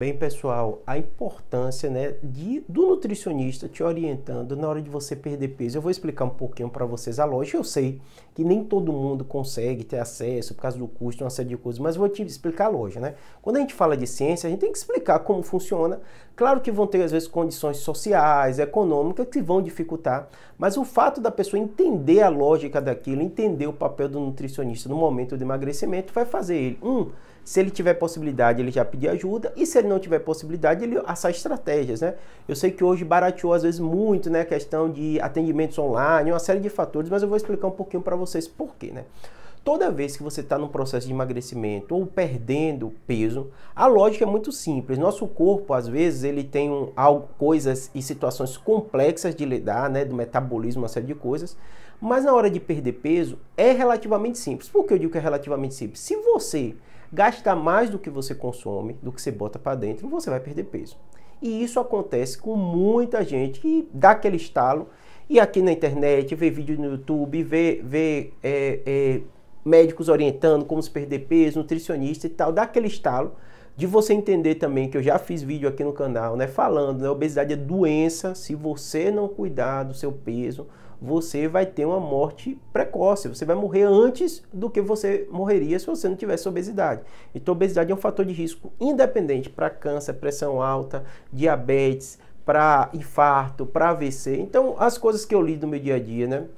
Bem, pessoal, a importância né, de, do nutricionista te orientando na hora de você perder peso. Eu vou explicar um pouquinho para vocês a lógica. Eu sei que nem todo mundo consegue ter acesso por causa do custo, uma série de coisas, mas vou te explicar a lógica. Né? Quando a gente fala de ciência, a gente tem que explicar como funciona. Claro que vão ter, às vezes, condições sociais, econômicas que vão dificultar, mas o fato da pessoa entender a lógica daquilo, entender o papel do nutricionista no momento do emagrecimento, vai fazer ele, um, se ele tiver possibilidade, ele já pedir ajuda. E se ele não tiver possibilidade, ele assar estratégias, né? Eu sei que hoje barateou às vezes muito, né? A questão de atendimentos online, uma série de fatores, mas eu vou explicar um pouquinho para vocês por quê, né? Toda vez que você está num processo de emagrecimento ou perdendo peso, a lógica é muito simples. Nosso corpo, às vezes, ele tem um, algo, coisas e situações complexas de lidar, né? Do metabolismo, uma série de coisas mas na hora de perder peso é relativamente simples. Por que eu digo que é relativamente simples? Se você gastar mais do que você consome, do que você bota para dentro, você vai perder peso. E isso acontece com muita gente que dá aquele estalo e aqui na internet, vê vídeo no YouTube, vê, vê é, é, médicos orientando como se perder peso, nutricionista e tal, dá aquele estalo de você entender também que eu já fiz vídeo aqui no canal, né, falando, né, obesidade é doença, se você não cuidar do seu peso, você vai ter uma morte precoce, você vai morrer antes do que você morreria se você não tivesse obesidade. Então, obesidade é um fator de risco independente para câncer, pressão alta, diabetes, para infarto, para AVC. Então, as coisas que eu li no meu dia a dia, né?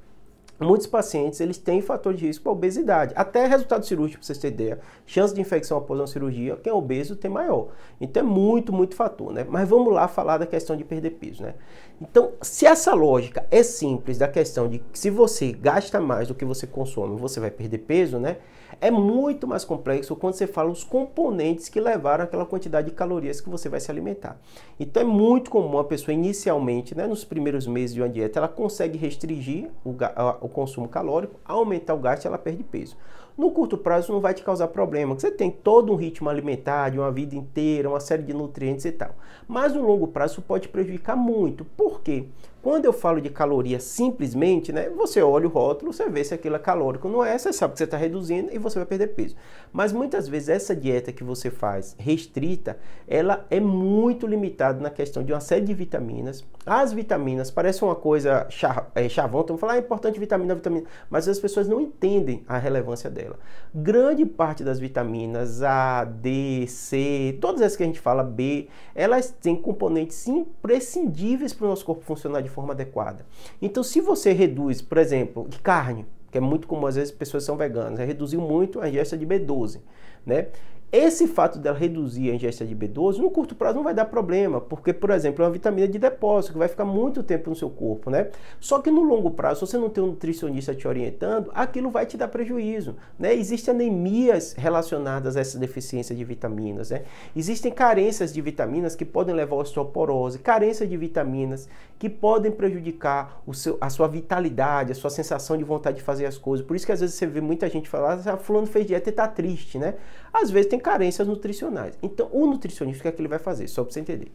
muitos pacientes eles têm fator de risco para obesidade. Até resultado cirúrgico, para vocês terem ideia, chance de infecção após uma cirurgia, quem é obeso tem maior. Então é muito, muito fator, né? Mas vamos lá falar da questão de perder peso, né? Então, se essa lógica é simples da questão de que se você gasta mais do que você consome, você vai perder peso, né? É muito mais complexo quando você fala os componentes que levaram aquela quantidade de calorias que você vai se alimentar. Então é muito comum a pessoa inicialmente, né, nos primeiros meses de uma dieta, ela consegue restringir o, o consumo calórico, aumentar o gasto e ela perde peso. No curto prazo não vai te causar problema, você tem todo um ritmo alimentar de uma vida inteira, uma série de nutrientes e tal. Mas no longo prazo pode prejudicar muito. Por quê? Quando eu falo de caloria simplesmente, né, você olha o rótulo, você vê se aquilo é calórico ou não é, você sabe que você está reduzindo e você vai perder peso. Mas muitas vezes essa dieta que você faz restrita, ela é muito limitada na questão de uma série de vitaminas. As vitaminas parecem uma coisa eh, chavão, então falar ah, é importante vitamina, vitamina, mas as pessoas não entendem a relevância dela. Grande parte das vitaminas A, D, C, todas as que a gente fala B, elas têm componentes imprescindíveis para o nosso corpo funcionar de forma adequada. Então, se você reduz, por exemplo, carne, que é muito comum às vezes pessoas são veganas, né, reduziu muito a ingesta de B12, né? Esse fato dela reduzir a ingesta de B12 no curto prazo não vai dar problema, porque, por exemplo, é uma vitamina de depósito que vai ficar muito tempo no seu corpo, né? Só que no longo prazo, se você não tem um nutricionista te orientando, aquilo vai te dar prejuízo, né? Existem anemias relacionadas a essa deficiência de vitaminas, né? Existem carências de vitaminas que podem levar à osteoporose, carência de vitaminas que podem prejudicar o seu, a sua vitalidade, a sua sensação de vontade de fazer as coisas. Por isso que às vezes você vê muita gente falar, ah, fulano fez dieta e tá triste, né? Às vezes tem carências nutricionais. Então, o nutricionista, o que é que ele vai fazer? Só para você entender.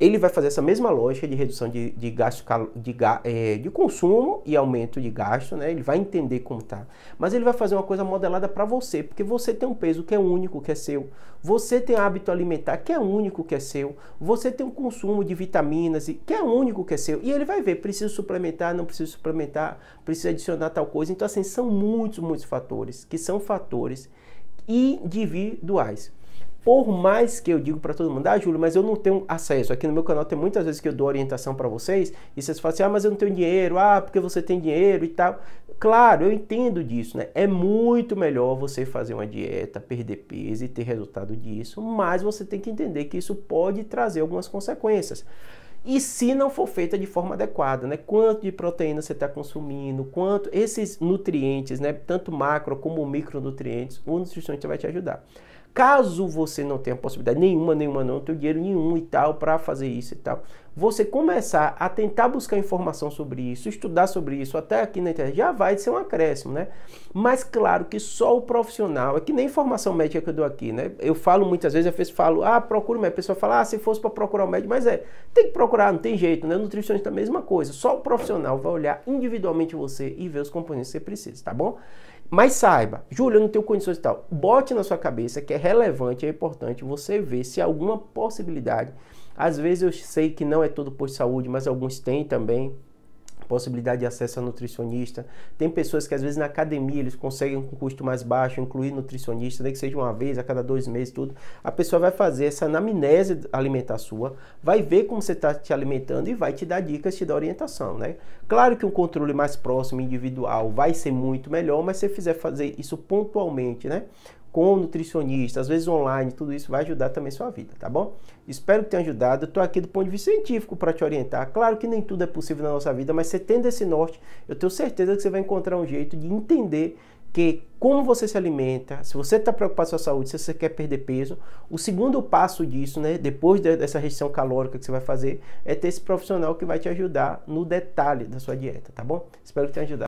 Ele vai fazer essa mesma lógica de redução de, de gasto de, é, de consumo e aumento de gasto, né? Ele vai entender como tá. Mas ele vai fazer uma coisa modelada para você, porque você tem um peso que é único, que é seu. Você tem hábito alimentar que é único, que é seu. Você tem um consumo de vitaminas que é único, que é seu. E ele vai ver, preciso suplementar, não preciso suplementar, preciso adicionar tal coisa. Então, assim, são muitos, muitos fatores que são fatores individuais. Por mais que eu digo para todo mundo, ah, Júlio, mas eu não tenho acesso. Aqui no meu canal tem muitas vezes que eu dou orientação para vocês e vocês falam assim, ah, mas eu não tenho dinheiro, ah, porque você tem dinheiro e tal. Claro, eu entendo disso, né? É muito melhor você fazer uma dieta, perder peso e ter resultado disso, mas você tem que entender que isso pode trazer algumas consequências. E se não for feita de forma adequada, né? Quanto de proteína você está consumindo, quanto esses nutrientes, né? Tanto macro como micronutrientes, o nutricionista vai te ajudar. Caso você não tenha possibilidade nenhuma, nenhuma não, tenha dinheiro nenhum e tal para fazer isso e tal, você começar a tentar buscar informação sobre isso, estudar sobre isso, até aqui na internet, já vai ser um acréscimo, né? Mas claro que só o profissional, é que nem informação médica que eu dou aqui, né? Eu falo muitas vezes, às vezes falo, ah, procura o médico. A pessoa fala, ah, se fosse para procurar o médico, mas é, tem que procurar, não tem jeito, né? nutricionista a mesma coisa, só o profissional vai olhar individualmente você e ver os componentes que você precisa, tá bom? Mas saiba, Júlio, eu não tenho condições e tal. Bote na sua cabeça que é relevante, é importante você ver se há alguma possibilidade. Às vezes eu sei que não é todo posto de saúde, mas alguns têm também possibilidade de acesso a nutricionista. Tem pessoas que às vezes na academia eles conseguem com um custo mais baixo incluir nutricionista, nem que seja uma vez a cada dois meses, tudo. A pessoa vai fazer essa anamnese alimentar sua, vai ver como você está te alimentando e vai te dar dicas, te dar orientação, né? Claro que um controle mais próximo, individual, vai ser muito melhor, mas se você fizer fazer isso pontualmente, né? com nutricionista, às vezes online, tudo isso vai ajudar também a sua vida, tá bom? Espero que tenha ajudado. Estou aqui do ponto de vista científico para te orientar. Claro que nem tudo é possível na nossa vida, mas você tendo esse norte, eu tenho certeza que você vai encontrar um jeito de entender que como você se alimenta, se você está preocupado com a sua saúde, se você quer perder peso, o segundo passo disso, né, depois dessa restrição calórica que você vai fazer, é ter esse profissional que vai te ajudar no detalhe da sua dieta, tá bom? Espero que tenha ajudado.